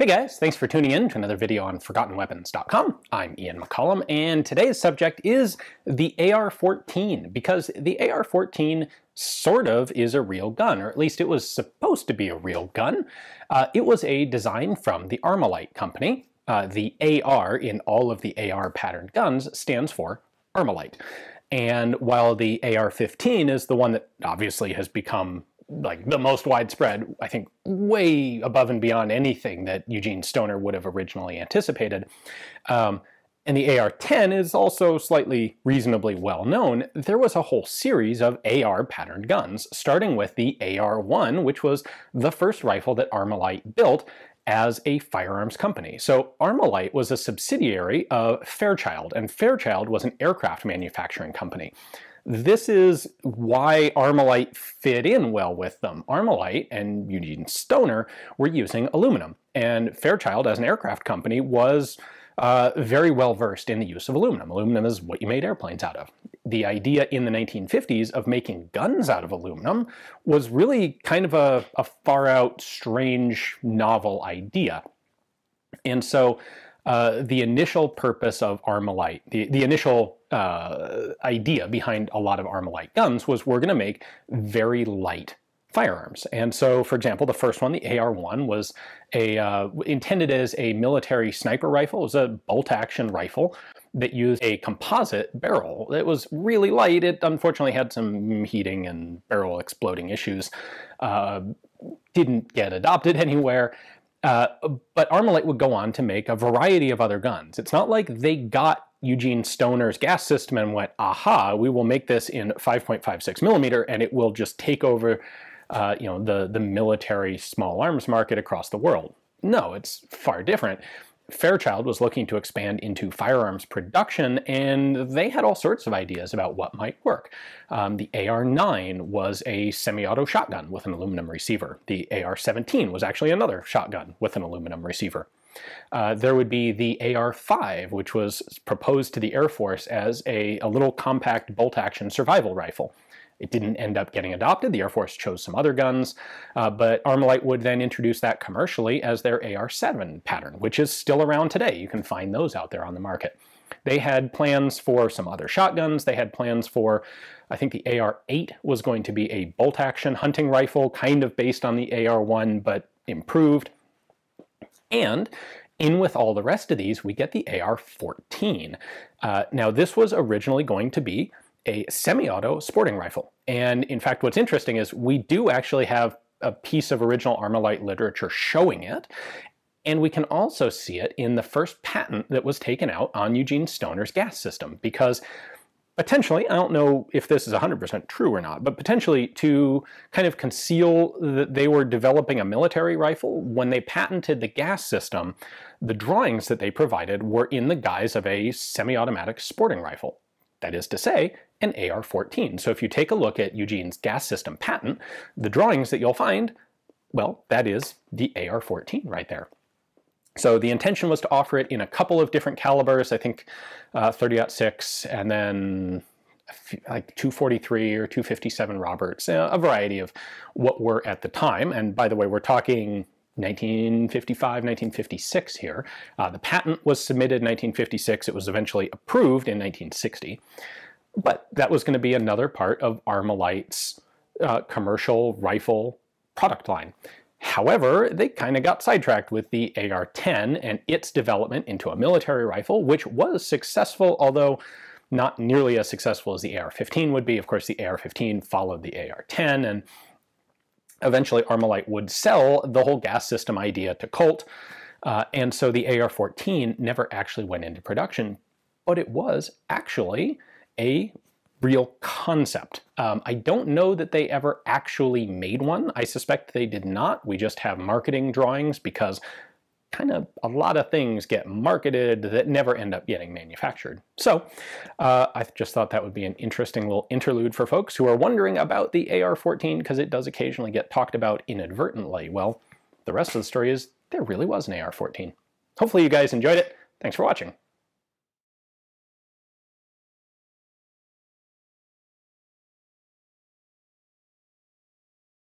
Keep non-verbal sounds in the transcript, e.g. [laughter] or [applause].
Hey guys, thanks for tuning in to another video on ForgottenWeapons.com. I'm Ian McCollum, and today's subject is the AR-14, because the AR-14 sort of is a real gun, or at least it was supposed to be a real gun. Uh, it was a design from the Armalite company. Uh, the AR in all of the AR patterned guns stands for Armalite. And while the AR-15 is the one that obviously has become like the most widespread, I think way above and beyond anything that Eugene Stoner would have originally anticipated. Um, and the AR-10 is also slightly reasonably well known, there was a whole series of AR patterned guns, starting with the AR-1, which was the first rifle that Armalite built as a firearms company. So Armalite was a subsidiary of Fairchild, and Fairchild was an aircraft manufacturing company this is why Armalite fit in well with them. Armalite and Eugene Stoner were using aluminum, and Fairchild, as an aircraft company, was uh, very well versed in the use of aluminum. Aluminum is what you made airplanes out of. The idea in the 1950s of making guns out of aluminum was really kind of a, a far out, strange, novel idea. And so uh, the initial purpose of Armalite, the, the initial uh, idea behind a lot of Armalite guns was we're going to make very light firearms. And so, for example, the first one, the AR-1, was a uh, intended as a military sniper rifle. It was a bolt-action rifle that used a composite barrel. It was really light. It unfortunately had some heating and barrel exploding issues. Uh, didn't get adopted [laughs] anywhere. Uh, but Armalite would go on to make a variety of other guns. It's not like they got Eugene Stoner's gas system and went, aha, we will make this in 5.56 millimeter and it will just take over uh, you know, the, the military small arms market across the world. No, it's far different. Fairchild was looking to expand into firearms production, and they had all sorts of ideas about what might work. Um, the AR-9 was a semi-auto shotgun with an aluminum receiver. The AR-17 was actually another shotgun with an aluminum receiver. Uh, there would be the AR-5, which was proposed to the Air Force as a, a little compact bolt-action survival rifle. It didn't end up getting adopted. The Air Force chose some other guns, uh, but Armalite would then introduce that commercially as their AR-7 pattern, which is still around today. You can find those out there on the market. They had plans for some other shotguns. They had plans for, I think the AR-8 was going to be a bolt-action hunting rifle, kind of based on the AR-1, but improved. And in with all the rest of these, we get the AR-14. Uh, now this was originally going to be a semi-auto sporting rifle. And in fact, what's interesting is we do actually have a piece of original Armalite literature showing it. And we can also see it in the first patent that was taken out on Eugene Stoner's gas system, because potentially, I don't know if this is 100% true or not, but potentially to kind of conceal that they were developing a military rifle, when they patented the gas system, the drawings that they provided were in the guise of a semi automatic sporting rifle that is to say, an AR-14. So if you take a look at Eugene's gas system patent, the drawings that you'll find, well, that is the AR-14 right there. So the intention was to offer it in a couple of different calibers, I think uh, 30-06 and then like 243 or 257 Roberts, uh, a variety of what were at the time. And by the way, we're talking 1955, 1956 here. Uh, the patent was submitted in 1956. It was eventually approved in 1960. But that was going to be another part of Armalite's uh, commercial rifle product line. However, they kind of got sidetracked with the AR-10 and its development into a military rifle, which was successful, although not nearly as successful as the AR-15 would be. Of course, the AR-15 followed the AR-10, and eventually Armalite would sell the whole gas system idea to Colt. Uh, and so the AR-14 never actually went into production, but it was actually a real concept. Um, I don't know that they ever actually made one. I suspect they did not. We just have marketing drawings because kind of a lot of things get marketed that never end up getting manufactured. So uh, I just thought that would be an interesting little interlude for folks who are wondering about the AR-14 because it does occasionally get talked about inadvertently. Well, the rest of the story is there really was an AR-14. Hopefully you guys enjoyed it. Thanks for watching.